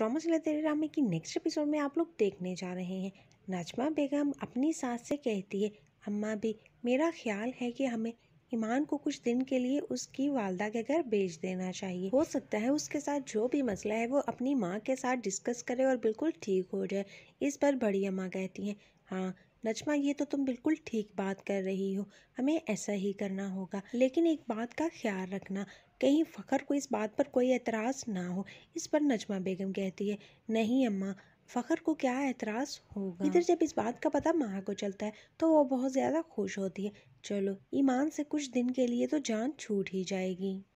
drama तेरे रामे की नेक्स्ट एपिसोड में आप लोग देखने जा रहे हैं नजमा बेगम अपनी सास से कहती है अम्मा भी मेरा ख्याल है कि हमें ईमान को कुछ दिन के लिए उसकी वालदा के घर भेज देना चाहिए हो सकता है उसके साथ जो भी मसला है वो अपनी माँ के साथ डिस्कस करे और बिल्कुल ठीक हो जाए इस पर बड़ी अम्मा कहती हैं हाँ नजमा ये तो तुम बिल्कुल ठीक बात कर रही हो हमें ऐसा ही करना होगा लेकिन एक बात का ख्याल रखना कहीं फ़खर को इस बात पर कोई एतराज़ ना हो इस पर नजमा बेगम कहती है नहीं अम्मा फ़खर को क्या एतराज़ होगा इधर जब इस बात का पता माँ को चलता है तो वो बहुत ज़्यादा खुश होती है चलो ईमान से कुछ दिन के लिए तो जान छूट ही जाएगी